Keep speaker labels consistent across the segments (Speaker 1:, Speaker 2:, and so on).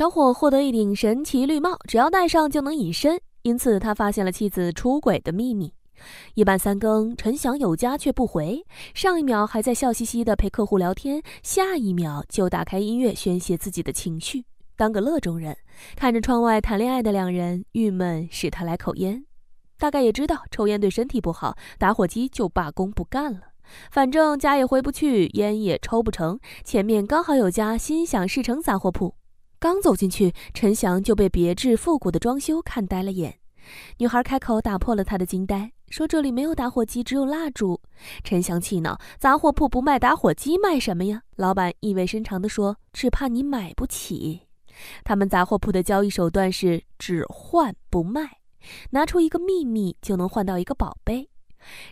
Speaker 1: 小伙获得一顶神奇绿帽，只要戴上就能隐身。因此，他发现了妻子出轨的秘密。夜半三更，陈翔有家却不回。上一秒还在笑嘻嘻的陪客户聊天，下一秒就打开音乐宣泄自己的情绪，当个乐中人。看着窗外谈恋爱的两人，郁闷使他来口烟。大概也知道抽烟对身体不好，打火机就罢工不干了。反正家也回不去，烟也抽不成，前面刚好有家心想事成杂货铺。刚走进去，陈翔就被别致复古的装修看呆了眼。女孩开口打破了他的惊呆，说：“这里没有打火机，只有蜡烛。”陈翔气恼：“杂货铺不卖打火机，卖什么呀？”老板意味深长地说：“只怕你买不起。他们杂货铺的交易手段是只换不卖，拿出一个秘密就能换到一个宝贝。”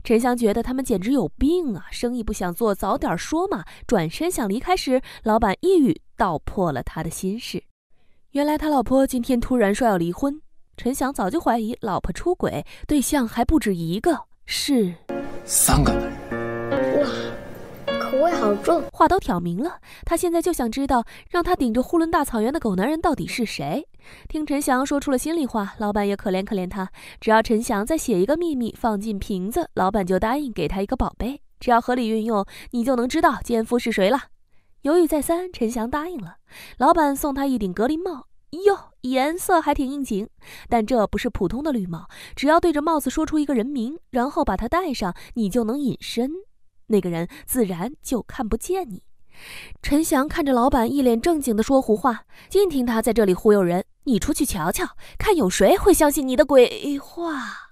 Speaker 1: 陈翔觉得他们简直有病啊！生意不想做，早点说嘛！转身想离开时，老板一语。道破了他的心事，原来他老婆今天突然说要离婚。陈翔早就怀疑老婆出轨，对象还不止一个，是三个男人。哇，口味好重。话都挑明了，他现在就想知道，让他顶着呼伦大草原的狗男人到底是谁。听陈翔说出了心里话，老板也可怜可怜他，只要陈翔再写一个秘密放进瓶子，老板就答应给他一个宝贝。只要合理运用，你就能知道奸夫是谁了。犹豫再三，陈翔答应了。老板送他一顶格林帽，哟，颜色还挺应景。但这不是普通的绿帽，只要对着帽子说出一个人名，然后把它戴上，你就能隐身。那个人自然就看不见你。陈翔看着老板一脸正经地说胡话，尽听他在这里忽悠人。你出去瞧瞧，看有谁会相信你的鬼话。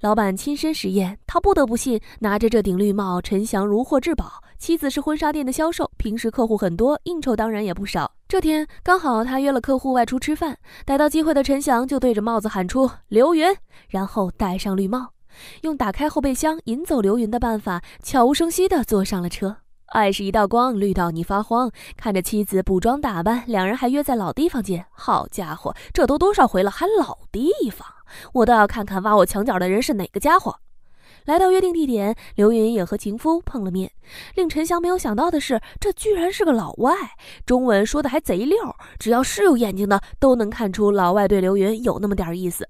Speaker 1: 老板亲身实验，他不得不信。拿着这顶绿帽，陈翔如获至宝。妻子是婚纱店的销售，平时客户很多，应酬当然也不少。这天刚好他约了客户外出吃饭，逮到机会的陈翔就对着帽子喊出“刘云”，然后戴上绿帽，用打开后备箱引走刘云的办法，悄无声息地坐上了车。爱是一道光，绿到你发慌。看着妻子补妆打扮，两人还约在老地方见。好家伙，这都多少回了，还老地方？我倒要看看挖我墙角的人是哪个家伙。来到约定地点，刘云也和情夫碰了面。令陈翔没有想到的是，这居然是个老外，中文说的还贼溜。只要是有眼睛的，都能看出老外对刘云有那么点意思。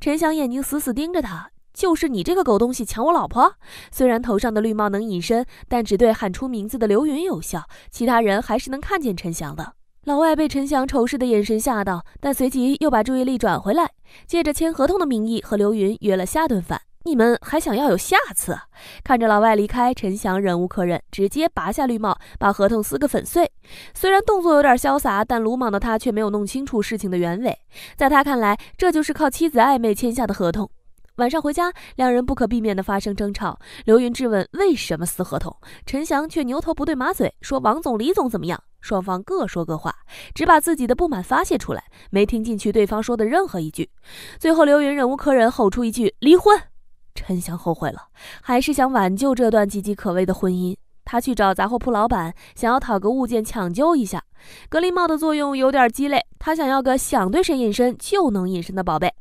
Speaker 1: 陈翔眼睛死死盯着他，就是你这个狗东西抢我老婆！虽然头上的绿帽能隐身，但只对喊出名字的刘云有效，其他人还是能看见陈翔的。老外被陈翔仇视的眼神吓到，但随即又把注意力转回来，借着签合同的名义和刘云约了下顿饭。你们还想要有下次？看着老外离开，陈翔忍无可忍，直接拔下绿帽，把合同撕个粉碎。虽然动作有点潇洒，但鲁莽的他却没有弄清楚事情的原委。在他看来，这就是靠妻子暧昧签下的合同。晚上回家，两人不可避免地发生争吵。刘云质问为什么撕合同，陈翔却牛头不对马嘴，说王总、李总怎么样。双方各说各话，只把自己的不满发泄出来，没听进去对方说的任何一句。最后，刘云忍无可忍，吼出一句离婚。陈翔后悔了，还是想挽救这段岌岌可危的婚姻。他去找杂货铺老板，想要讨个物件抢救一下。格林帽的作用有点鸡肋，他想要个想对谁隐身就能隐身的宝贝。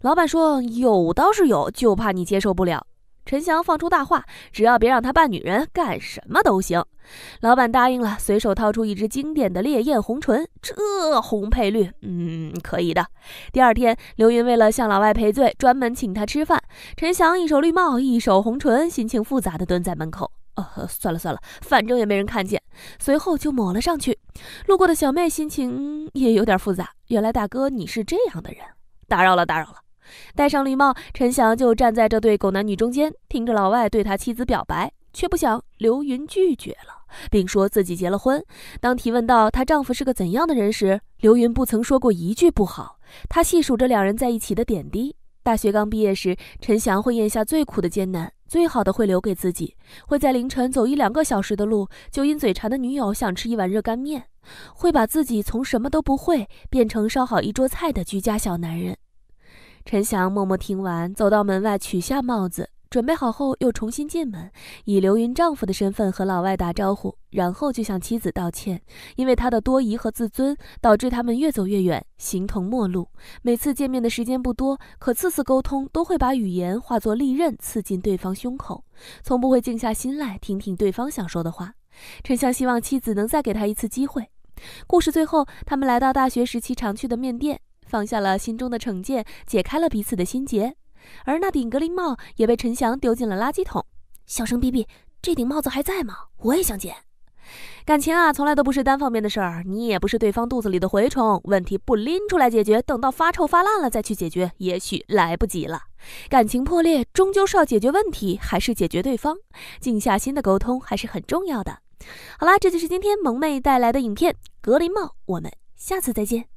Speaker 1: 老板说有倒是有，就怕你接受不了。陈翔放出大话，只要别让他扮女人，干什么都行。老板答应了，随手掏出一只经典的烈焰红唇，这红配绿，嗯，可以的。第二天，刘云为了向老外赔罪，专门请他吃饭。陈翔一手绿帽，一手红唇，心情复杂的蹲在门口。呃，算了算了，反正也没人看见。随后就抹了上去。路过的小妹心情也有点复杂，原来大哥你是这样的人。打扰了，打扰了。戴上绿帽，陈翔就站在这对狗男女中间，听着老外对他妻子表白，却不想刘云拒绝了，并说自己结了婚。当提问到她丈夫是个怎样的人时，刘云不曾说过一句不好。她细数着两人在一起的点滴：大学刚毕业时，陈翔会咽下最苦的艰难，最好的会留给自己；会在凌晨走一两个小时的路，就因嘴馋的女友想吃一碗热干面；会把自己从什么都不会变成烧好一桌菜的居家小男人。陈翔默默听完，走到门外取下帽子，准备好后又重新进门，以刘云丈夫的身份和老外打招呼，然后就向妻子道歉。因为他的多疑和自尊，导致他们越走越远，形同陌路。每次见面的时间不多，可次次沟通都会把语言化作利刃刺进对方胸口，从不会静下心来听听对方想说的话。陈翔希望妻子能再给他一次机会。故事最后，他们来到大学时期常去的面店。放下了心中的成见，解开了彼此的心结，而那顶格林帽也被陈翔丢进了垃圾桶。小声哔哔，这顶帽子还在吗？我也想捡。感情啊，从来都不是单方面的事儿，你也不是对方肚子里的蛔虫。问题不拎出来解决，等到发臭发烂了再去解决，也许来不及了。感情破裂，终究是要解决问题，还是解决对方？静下心的沟通还是很重要的。好啦，这就是今天萌妹带来的影片《格林帽》，我们下次再见。